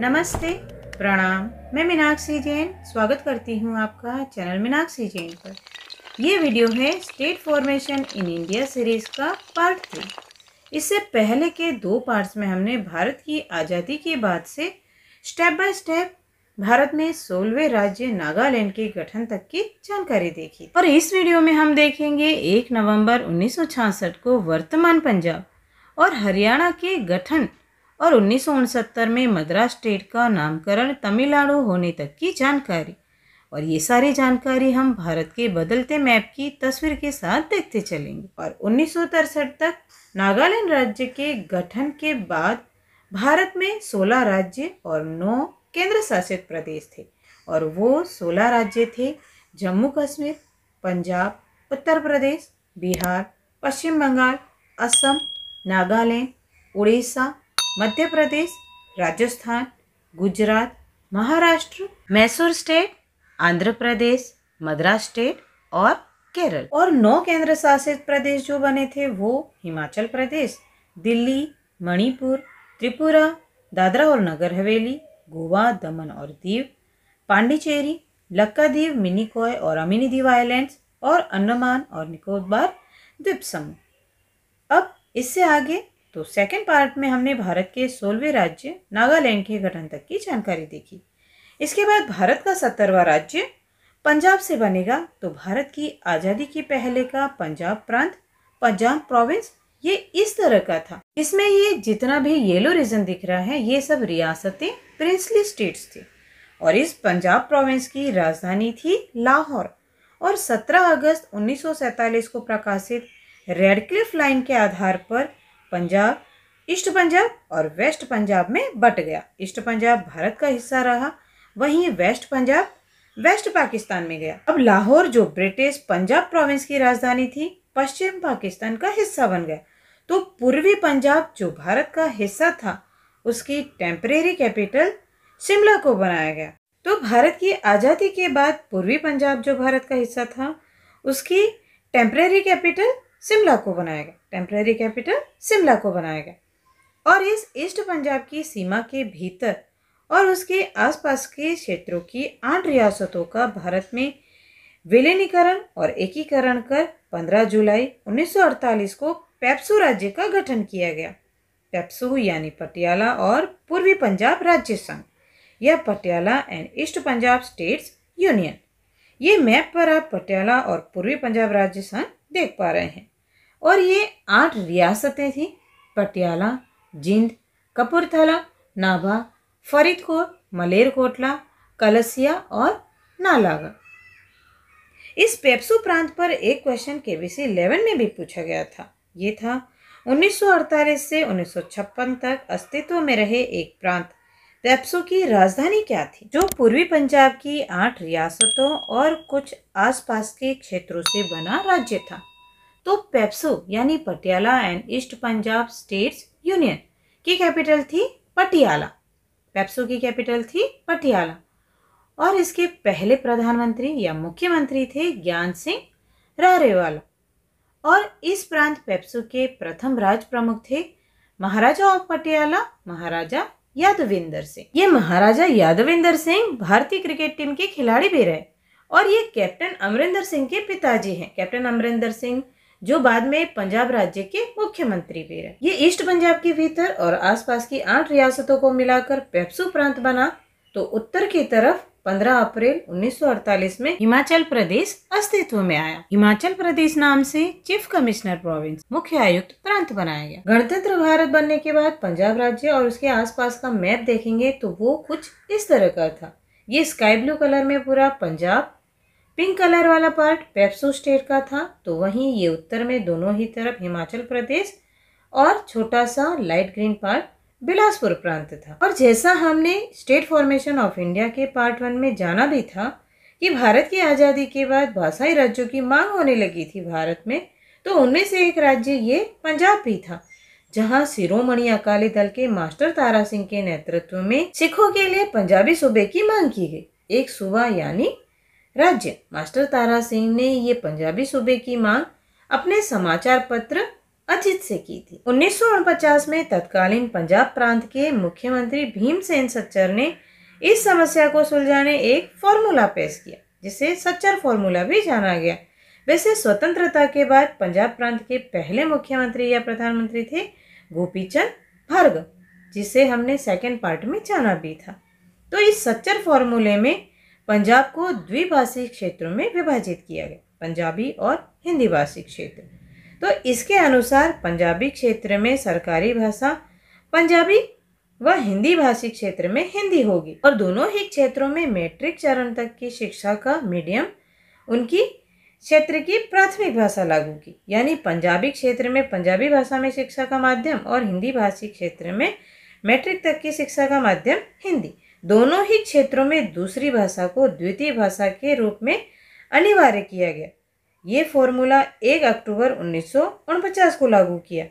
नमस्ते प्रणाम मैं मीनाक्षी जैन स्वागत करती हूँ आपका चैनल मीनाक्षी जैन पर यह वीडियो है state formation in India series का पार्ट थ्री इससे पहले के दो पार्ट्स में हमने भारत की आज़ादी के बाद से स्टेप बाय स्टेप भारत में सोलहवें राज्य नागालैंड के गठन तक की जानकारी देखी और इस वीडियो में हम देखेंगे एक नवंबर उन्नीस को वर्तमान पंजाब और हरियाणा के गठन और उन्नीस में मद्रास स्टेट का नामकरण तमिलनाडु होने तक की जानकारी और ये सारी जानकारी हम भारत के बदलते मैप की तस्वीर के साथ देखते चलेंगे और उन्नीस तक नागालैंड राज्य के गठन के बाद भारत में 16 राज्य और 9 केंद्र शासित प्रदेश थे और वो 16 राज्य थे जम्मू कश्मीर पंजाब उत्तर प्रदेश बिहार पश्चिम बंगाल असम नागालैंड उड़ीसा मध्य प्रदेश राजस्थान गुजरात महाराष्ट्र मैसूर स्टेट आंध्र प्रदेश मद्रास स्टेट और केरल और नौ केंद्र शासित प्रदेश जो बने थे वो हिमाचल प्रदेश दिल्ली मणिपुर त्रिपुरा दादरा और नगर हवेली गोवा दमन और दीव पांडिचेरी लक्काद्वीप मिनीकॉय और अमिनी दीव आइलैंड्स और अंडमान और निकोबार द्वीप समूह अब इससे आगे तो सेकेंड पार्ट में हमने भारत के सोलहवें राज्य नागालैंड के गठन तक की जानकारी देखी इसके बाद भारत का सत्तरवा राज्य पंजाब से बनेगा तो भारत की आज़ादी के पहले का पंजाब प्रांत पंजाब प्रोविंस ये इस तरह का था इसमें ये जितना भी येलो रीजन दिख रहा है ये सब रियासतें प्रिंसली स्टेट्स थी और इस पंजाब प्रोविंस की राजधानी थी लाहौर और 17 अगस्त 1947 को प्रकाशित रेडक्लिफ लाइन के आधार पर पंजाब ईस्ट पंजाब और वेस्ट पंजाब में बट गया ईस्ट पंजाब भारत का हिस्सा रहा वहीं वेस्ट पंजाब वेस्ट पाकिस्तान में गया अब लाहौर जो ब्रिटिश पंजाब प्रोविंस की राजधानी थी पश्चिम पाकिस्तान का हिस्सा बन गया तो पूर्वी पंजाब जो भारत का हिस्सा था उसकी टेम्परेरी कैपिटल शिमला को बनाया गया तो भारत की आज़ादी के बाद पूर्वी पंजाब जो भारत का हिस्सा था उसकी टेम्परेरी कैपिटल शिमला को बनाया गया टेम्प्रेरी कैपिटल शिमला को बनाया गया और इस ईस्ट पंजाब की सीमा के भीतर और उसके आसपास के क्षेत्रों की आठ रियासतों का भारत में विलीनीकरण और एकीकरण कर 15 जुलाई 1948 को पेप्सू राज्य का गठन किया गया पेप्सू यानी पटियाला और पूर्वी पंजाब राज्य संघ या Patiala and east Punjab states union ये मैप पर आप पटियाला और पूर्वी पंजाब राज्य संघ देख पा रहे हैं और ये आठ रियासतें थीं पटियाला जिंद कपूरथला नाभा फरीदकोट मलेरकोटला कलसिया और नालागा इस पेप्सू प्रांत पर एक क्वेश्चन के बी सी इलेवन में भी पूछा गया था ये था 1948 से 1956 तक अस्तित्व में रहे एक प्रांत पेप्सू की राजधानी क्या थी जो पूर्वी पंजाब की आठ रियासतों और कुछ आसपास के क्षेत्रों से बना राज्य था तो पेप्सो यानी Patiala and east Punjab states union की कैपिटल थी पटियाला पेप्सो की कैपिटल थी पटियाला और इसके पहले प्रधानमंत्री या मुख्यमंत्री थे ज्ञान सिंह रारेवाला और इस प्रांत पेप्सो के प्रथम राज प्रमुख थे महाराजा ऑफ पटियाला महाराजा यादविंदर सिंह ये महाराजा यादविंदर सिंह भारतीय क्रिकेट टीम के खिलाड़ी भी रहे और ये कैप्टन अमरिंदर सिंह के पिताजी हैं कैप्टन अमरिंदर सिंह जो बाद में पंजाब राज्य के मुख्यमंत्री भी रहे ये ईस्ट पंजाब के भीतर और आसपास की आठ रियासतों को मिलाकर पेप्सू प्रांत बना तो उत्तर की तरफ 15 अप्रैल 1948 में हिमाचल प्रदेश अस्तित्व में आया हिमाचल प्रदेश नाम से चीफ कमिश्नर प्रोविंस मुख्य आयुक्त प्रांत बनाया गया गणतंत्र भारत बनने के बाद पंजाब राज्य और उसके आसपास का मैप देखेंगे तो वो कुछ इस तरह का था ये स्काई ब्लू कलर में पूरा पंजाब पिंक कलर वाला पार्ट पेप्सो स्टेट का था तो वहीं ये उत्तर में दोनों ही तरफ हिमाचल प्रदेश और छोटा सा लाइट ग्रीन पार्ट बिलासपुर प्रांत था और जैसा हमने स्टेट फॉर्मेशन ऑफ इंडिया के पार्ट वन में जाना भी था कि भारत की आज़ादी के बाद भाषाई राज्यों की मांग होने लगी थी भारत में तो उनमें से एक राज्य ये पंजाब भी था जहां शिरोमणि अकाली दल के मास्टर तारा सिंह के नेतृत्व में सिखों के लिए पंजाबी सूबे की मांग की गई एक सूबा यानी राज्य मास्टर तारा सिंह ने ये पंजाबी सूबे की मांग अपने समाचार पत्र अजीत से की थी उन्नीस में तत्कालीन पंजाब प्रांत के मुख्यमंत्री सेन सच्चर ने इस समस्या को सुलझाने एक फॉर्मूला पेश किया जिसे सच्चर फॉर्मूला भी जाना गया वैसे स्वतंत्रता के बाद पंजाब प्रांत के पहले मुख्यमंत्री या प्रधानमंत्री थे गोपीचंद भार्गव जिसे हमने सेकेंड पार्ट में जाना भी था तो इस सच्चर फॉर्मूले में पंजाब को द्विभाषी क्षेत्रों में विभाजित किया गया पंजाबी और हिंदी भाषी क्षेत्र तो इसके अनुसार पंजाबी क्षेत्र में सरकारी भाषा पंजाबी व हिंदी भाषी क्षेत्र में हिंदी होगी और दोनों ही क्षेत्रों में मैट्रिक चरण तक की शिक्षा का मीडियम उनकी क्षेत्र की प्राथमिक भाषा लागू की यानी पंजाबी क्षेत्र में पंजाबी भाषा में शिक्षा का माध्यम और हिंदी भाषी क्षेत्र में मैट्रिक तक की शिक्षा का माध्यम हिंदी दोनों ही क्षेत्रों में दूसरी भाषा को द्वितीय भाषा के रूप में अनिवार्य किया गया ये फॉर्मूला 1 अक्टूबर उन्नीस को लागू किया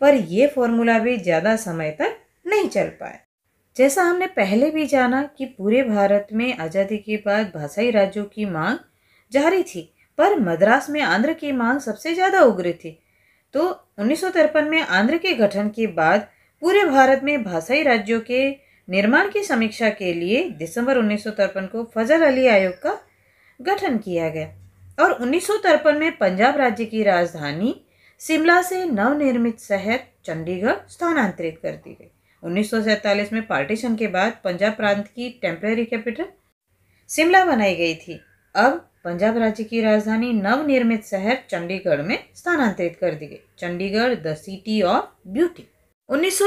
पर यह फॉर्मूला भी ज़्यादा समय तक नहीं चल पाया जैसा हमने पहले भी जाना कि पूरे भारत में आज़ादी के बाद भाषाई राज्यों की मांग जारी थी पर मद्रास में आंध्र की मांग सबसे ज़्यादा उग्र थी तो उन्नीस में आंध्र के गठन के बाद पूरे भारत में भाषाई राज्यों के निर्माण की समीक्षा के लिए दिसंबर उन्नीस को फजल अली आयोग का गठन किया गया और उन्नीस में पंजाब राज्य की राजधानी शिमला से नवनिर्मित शहर चंडीगढ़ स्थानांतरित कर दी गई उन्नीस में पार्टीशन के बाद पंजाब प्रांत की टेम्प्रेरी कैपिटल शिमला बनाई गई थी अब पंजाब राज्य की राजधानी नवनिर्मित शहर चंडीगढ़ में स्थानांतरित कर दी गई Chandigarh the city of beauty उन्नीस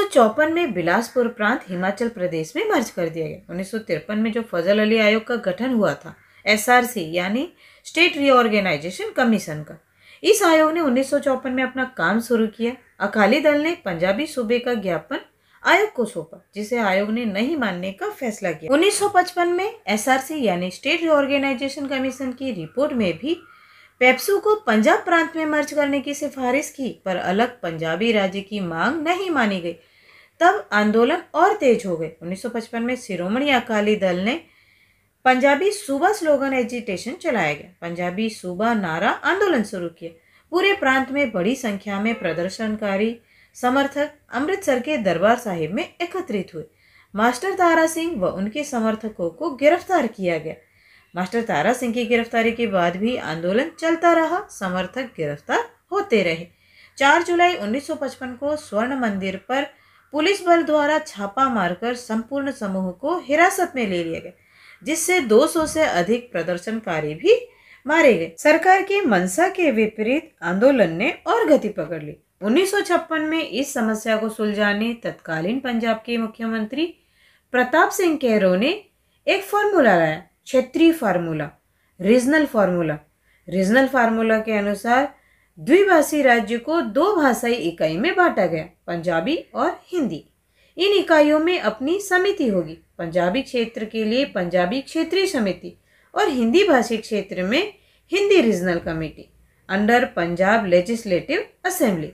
में बिलासपुर प्रांत हिमाचल प्रदेश में मर्ज कर दिया गया उन्नीस में जो फजल अली आयोग का गठन हुआ था एसआरसी यानी स्टेट रीऑर्गेनाइजेशन कमीशन का इस आयोग ने उन्नीस में अपना काम शुरू किया अकाली दल ने पंजाबी सूबे का ज्ञापन आयोग को सौंपा जिसे आयोग ने नहीं मानने का फैसला किया 1955 में एसआरसी यानी स्टेट रीऑर्गेनाइजेशन कमीशन की रिपोर्ट में भी पेप्सू को पंजाब प्रांत में मर्ज करने की सिफारिश की पर अलग पंजाबी राज्य की मांग नहीं मानी गई तब आंदोलन और तेज हो गए 1955 में शिरोमणि अकाली दल ने पंजाबी सूबा स्लोगन एजिटेशन चलाया गया पंजाबी सूबा नारा आंदोलन शुरू किया पूरे प्रांत में बड़ी संख्या में प्रदर्शनकारी समर्थक अमृतसर के दरबार साहिब में एकत्रित हुए मास्टर तारा सिंह व उनके समर्थकों को गिरफ्तार किया गया मास्टर तारा सिंह की गिरफ्तारी के बाद भी आंदोलन चलता रहा समर्थक गिरफ्तार होते रहे 4 जुलाई 1955 को स्वर्ण मंदिर पर पुलिस बल द्वारा छापा मारकर संपूर्ण समूह को हिरासत में ले लिया गया जिससे 200 से अधिक प्रदर्शनकारी भी मारे गए सरकार की मनसा के विपरीत आंदोलन ने और गति पकड़ ली 1956 में इस समस्या को सुलझाने तत्कालीन पंजाब के मुख्यमंत्री प्रताप सिंह कैरो ने एक फॉर्मूला लाया क्षेत्रीय formula regional formula regional formula के अनुसार द्विभाषी राज्य को दो भाषाई इकाई में बांटा गया पंजाबी और हिंदी इन इकाइयों में अपनी समिति होगी पंजाबी क्षेत्र के लिए पंजाबी क्षेत्रीय समिति और हिंदी भाषी क्षेत्र में Hindi regional committee under Punjab legislative assembly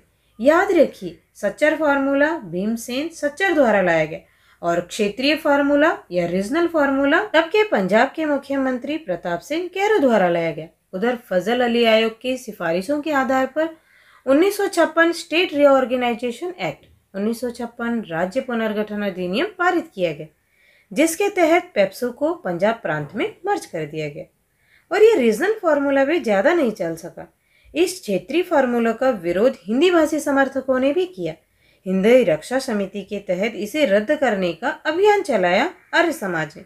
याद रखिए सच्चर फार्मूला भीमसेन सच्चर द्वारा लाया गया और क्षेत्रीय फार्मूला या रीजनल फार्मूला तब के पंजाब के मुख्यमंत्री प्रताप सिंह कैरो द्वारा लाया गया उधर फजल अली आयोग की सिफारिशों के आधार पर उन्नीस स्टेट रिओर्गेनाइजेशन एक्ट उन्नीस राज्य पुनर्गठन अधिनियम पारित किया गया जिसके तहत पेप्सो को पंजाब प्रांत में मर्ज कर दिया गया और ये रीजनल फार्मूला भी ज़्यादा नहीं चल सका इस क्षेत्रीय फार्मूला का विरोध हिंदी भाषी समर्थकों ने भी किया हिंदी रक्षा समिति के तहत इसे रद्द करने का अभियान चलाया आर्य समाज ने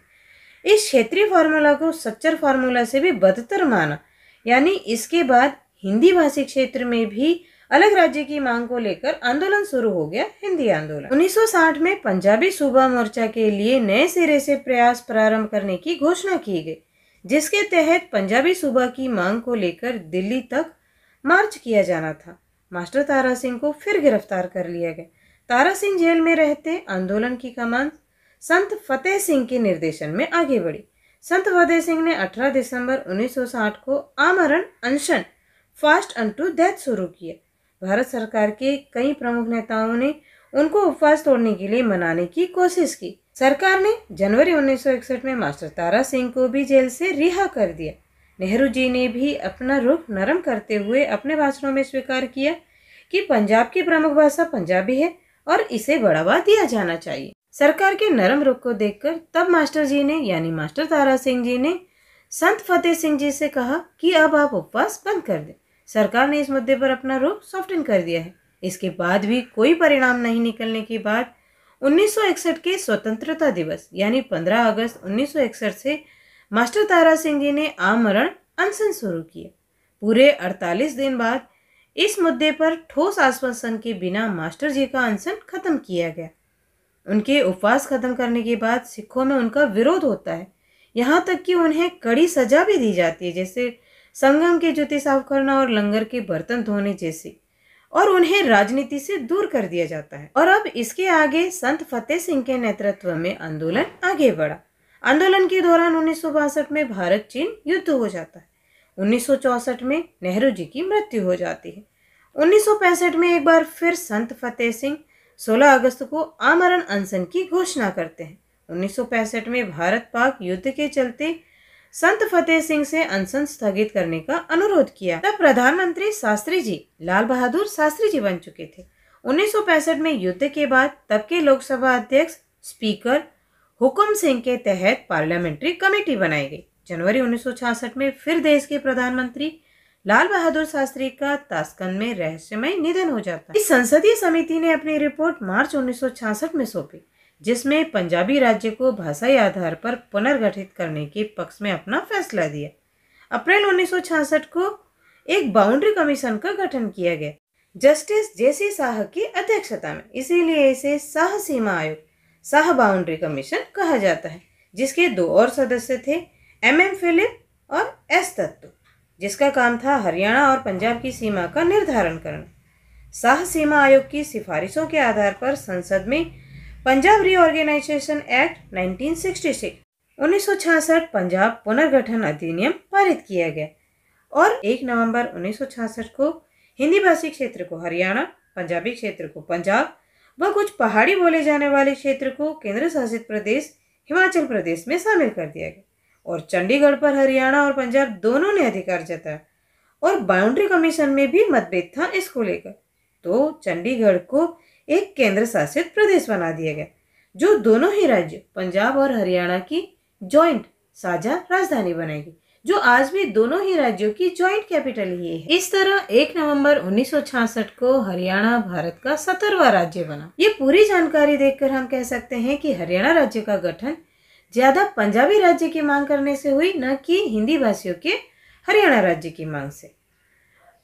इस क्षेत्रीय फार्मूला को सच्चर फार्मूला से भी बदतर माना यानी इसके बाद हिंदी भाषी क्षेत्र में भी अलग राज्य की मांग को लेकर आंदोलन शुरू हो गया हिंदी आंदोलन 1960 में पंजाबी सूबा मोर्चा के लिए नए सिरे से प्रयास प्रारंभ करने की घोषणा की गई जिसके तहत पंजाबी सूबा की मांग को लेकर दिल्ली तक मार्च किया जाना था मास्टर तारा सिंह को फिर गिरफ्तार कर लिया गया तारा सिंह जेल में रहते आंदोलन की कमान संत फतेह सिंह के निर्देशन में आगे बढ़ी संत फतेह सिंह ने 18 दिसंबर 1960 को आमरण अनशन फास्ट अन टू डेथ शुरू किया भारत सरकार के कई प्रमुख नेताओं ने उनको उपवास तोड़ने के लिए मनाने की कोशिश की सरकार ने जनवरी 1961 में मास्टर तारा सिंह को भी जेल से रिहा कर दिया नेहरू जी ने भी अपना रुख नरम करते हुए अपने भाषणों में स्वीकार किया कि पंजाब की प्रमुख भाषा पंजाबी है और इसे बढ़ावा दिया जाना चाहिए सरकार के नरम रुख को देखकर तब मास्टर जी ने यानी मास्टर तारा सिंह जी ने संत फतेह सिंह जी से कहा कि अब आप उपवास बंद कर दें सरकार ने इस मुद्दे पर अपना रुख सॉफ्टन कर दिया है इसके बाद भी कोई परिणाम नहीं निकलने के बाद 1961 के स्वतंत्रता दिवस यानी 15 अगस्त 1961 से मास्टर तारा सिंह जी ने आमरण अनशन शुरू किया पूरे 48 दिन बाद इस मुद्दे पर ठोस आश्वासन के बिना मास्टर जी का अनशन खत्म किया गया उनके उपवास खत्म करने के बाद सिखों में उनका विरोध होता है यहाँ तक कि उन्हें कड़ी सजा भी दी जाती है जैसे संगम के जूते साफ करना और लंगर के बर्तन धोने जैसे और उन्हें राजनीति से दूर कर दिया जाता है और अब इसके आगे संत फतेह सिंह के नेतृत्व में आंदोलन आगे बढ़ा आंदोलन के दौरान उन्नीस में भारत चीन युद्ध हो जाता है उन्नीस में नेहरू जी की मृत्यु हो जाती है उन्नीस में एक बार फिर संत फतेह सिंह 16 अगस्त को आमरण अनशन की घोषणा करते हैं उन्नीस में भारत पाक युद्ध के चलते संत फतेह सिंह से अनशन स्थगित करने का अनुरोध किया तब प्रधानमंत्री शास्त्री जी लाल बहादुर शास्त्री जी बन चुके थे उन्नीस में युद्ध के बाद तब के लोकसभा अध्यक्ष स्पीकर हुकुम सिंह के तहत पार्लियामेंट्री कमेटी बनाई गई जनवरी 1966 में फिर देश के प्रधानमंत्री लाल बहादुर शास्त्री का ताशकंद में रहस्यमय निधन हो जाता इस संसदीय समिति ने अपनी रिपोर्ट मार्च 1966 में सौंपी जिसमें पंजाबी राज्य को भाषाई आधार पर पुनर्गठित करने के पक्ष में अपना फैसला दिया अप्रैल 1966 को एक बाउंड्री कमीशन का गठन किया गया जस्टिस जेसी शाह की अध्यक्षता में इसीलिए इसे शाह सीमा आयोग सह बाउंड्री कमीशन कहा जाता है जिसके दो और सदस्य थे एम एम फिलिप और एस तत्व जिसका काम था हरियाणा और पंजाब की सीमा का निर्धारण करना सह सीमा आयोग की सिफारिशों के आधार पर संसद में पंजाब रीऑर्गेनाइजेशन एक्ट 1966 1966 पंजाब पुनर्गठन अधिनियम पारित किया गया और 1 नवंबर 1966 को हिंदी भाषी क्षेत्र को हरियाणा पंजाबी क्षेत्र को पंजाब व कुछ पहाड़ी बोले जाने वाले क्षेत्र को केंद्र शासित प्रदेश हिमाचल प्रदेश में शामिल कर दिया गया और चंडीगढ़ पर हरियाणा और पंजाब दोनों ने अधिकार जताया और बाउंड्री कमीशन में भी मतभेद था इसको लेकर तो चंडीगढ़ को एक केंद्र शासित प्रदेश बना दिया गया जो दोनों ही राज्य पंजाब और हरियाणा की जॉइंट साझा राजधानी बनाएगी जो आज भी दोनों ही राज्यों की ज्वाइंट कैपिटल ही है इस तरह 1 नवंबर 1966 को हरियाणा भारत का सतरवा राज्य बना ये पूरी जानकारी देखकर हम कह सकते हैं कि हरियाणा राज्य का गठन ज्यादा पंजाबी राज्य की मांग करने से हुई न कि हिंदी भाषियों के हरियाणा राज्य की मांग से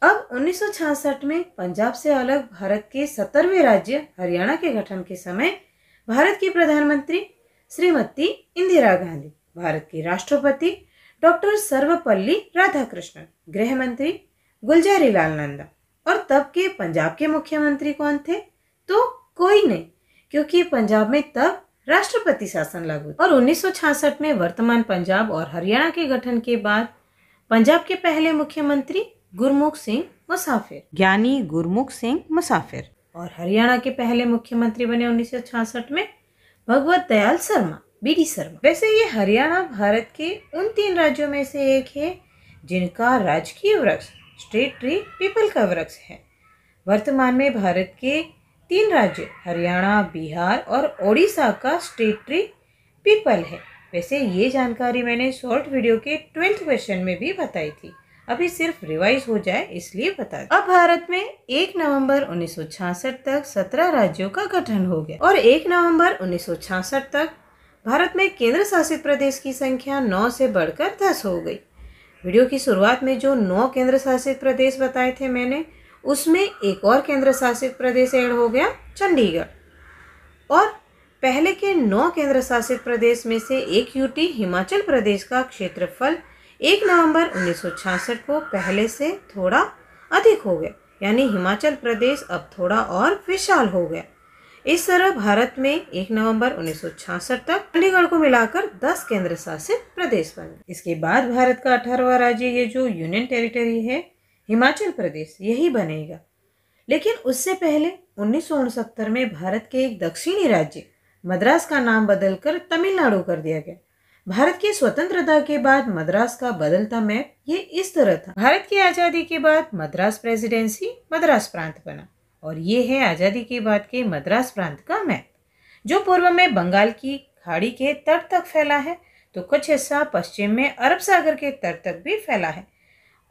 अब 1966 में पंजाब से अलग भारत के सत्तरवें राज्य हरियाणा के गठन के समय भारत की प्रधानमंत्री श्रीमती इंदिरा गांधी भारत की राष्ट्रपति डॉक्टर सर्वपल्ली राधाकृष्णन गृह मंत्री गुलजारी लाल नंदा और तब के पंजाब के मुख्यमंत्री कौन थे तो कोई नहीं क्योंकि पंजाब में तब राष्ट्रपति शासन लागू और 1966 में वर्तमान पंजाब और हरियाणा के गठन के बाद पंजाब के पहले मुख्यमंत्री गुरमुख सिंह मुसाफिर ज्ञानी गुरमुख सिंह मुसाफिर और हरियाणा के पहले मुख्यमंत्री बने 1966 में भगवत दयाल शर्मा बी डी शर्मा वैसे ये हरियाणा भारत के उन तीन राज्यों में से एक है जिनका राजकीय वृक्ष स्टेट ट्री पीपल का वृक्ष है वर्तमान में भारत के तीन राज्य हरियाणा बिहार और ओडिशा का स्टेट ट्री पीपल है वैसे ये जानकारी मैंने शॉर्ट वीडियो के ट्वेल्थ क्वेश्चन में भी बताई थी अभी सिर्फ रिवाइज हो जाए इसलिए बता अब भारत में 1 नवंबर 1966 तक 17 राज्यों का गठन हो गया और 1 नवंबर 1966 तक भारत में केंद्र शासित प्रदेश की संख्या नौ से बढ़कर दस हो गई वीडियो की शुरुआत में जो नौ केंद्र शासित प्रदेश बताए थे मैंने उसमें एक और केंद्र शासित प्रदेश ऐड हो गया चंडीगढ़ और पहले के नौ केंद्र शासित प्रदेश में से एक यूटी हिमाचल प्रदेश का क्षेत्रफल एक नवंबर उन्नीस को पहले से थोड़ा अधिक हो गया यानी हिमाचल प्रदेश अब थोड़ा और विशाल हो गया इस तरह भारत में 1 नवंबर 1966 तक चंडीगढ़ को मिलाकर 10 केंद्र शासित प्रदेश बन गए इसके बाद भारत का अठारहवा राज्य ये जो यूनियन टेरिटरी है हिमाचल प्रदेश यही बनेगा लेकिन उससे पहले उन्नीस में भारत के एक दक्षिणी राज्य मद्रास का नाम बदलकर तमिलनाडु कर दिया गया भारत की स्वतंत्रता के बाद मद्रास का बदलता मैप ये इस तरह था भारत की आज़ादी के बाद मद्रास प्रेसिडेंसी मद्रास प्रांत बना और ये है आज़ादी के बाद के मद्रास प्रांत का मैप जो पूर्व में बंगाल की खाड़ी के तट तक फैला है तो कुछ हिस्सा पश्चिम में अरब सागर के तट तक भी फैला है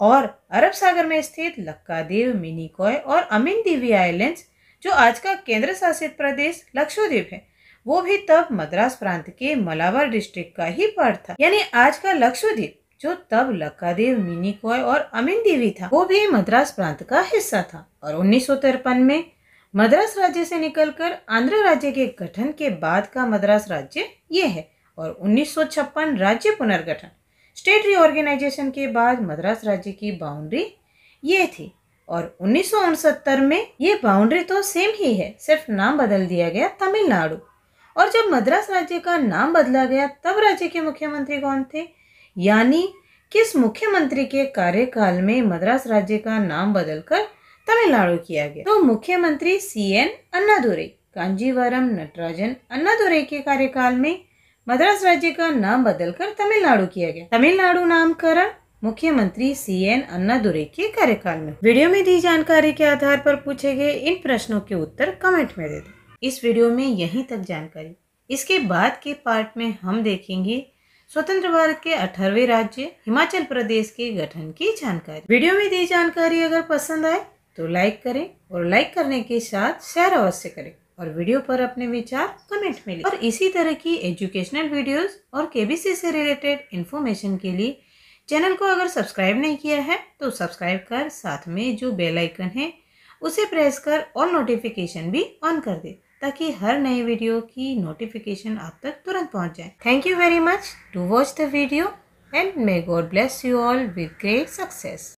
और अरब सागर में स्थित लक्कादेव मिनीकॉय और अमीन दीवी आइलैंड जो आज का केंद्र शासित प्रदेश लक्षद्वीप है वो भी तब मद्रास प्रांत के मलावर डिस्ट्रिक्ट का ही पार्ट था यानी आज का लक्षद्वीप जो तब लकादेव मिनी कॉय और अमीन देवी था वो भी मद्रास प्रांत का हिस्सा था और उन्नीस में मद्रास राज्य से निकलकर आंध्र राज्य के गठन के बाद का मद्रास राज्य ये है और उन्नीस राज्य पुनर्गठन स्टेट रिओर्गेनाइजेशन के बाद मद्रास राज्य की बाउंड्री ये थी और उन्नीस में ये बाउंड्री तो सेम ही है सिर्फ नाम बदल दिया गया तमिलनाडु और जब मद्रास राज्य का नाम बदला गया तब राज्य के मुख्यमंत्री कौन थे यानी किस मुख्यमंत्री के कार्यकाल में मद्रास राज्य का नाम बदलकर तमिलनाडु किया गया तो मुख्यमंत्री सी एन अन्नादुरई कांजीवरम नटराजन अन्नादुरई के कार्यकाल में मद्रास राज्य का नाम बदलकर तमिलनाडु किया गया तमिलनाडु नामकरण मुख्यमंत्री सी एन अन्नादुरई के कार्यकाल में वीडियो में दी जानकारी के आधार पर पूछे गए इन प्रश्नों के उत्तर कमेंट में दे दें इस वीडियो में यहीं तक जानकारी इसके बाद के पार्ट में हम देखेंगे स्वतंत्र भारत के अठारवे राज्य हिमाचल प्रदेश के गठन की जानकारी वीडियो में दी जानकारी अगर पसंद आए तो लाइक करें और लाइक करने के साथ शेयर अवश्य करें और वीडियो पर अपने विचार कमेंट में और इसी तरह की एजुकेशनल वीडियोस और केबीसी से रिलेटेड इन्फॉर्मेशन के लिए चैनल को अगर सब्सक्राइब नहीं किया है तो सब्सक्राइब कर साथ में जो बेल आइकन है उसे प्रेस कर ऑल नोटिफिकेशन भी ऑन कर दें ताकि हर नए वीडियो की नोटिफिकेशन आप तक तुरंत पहुंच जाए thank you very much to watch the video and may God bless you all with great success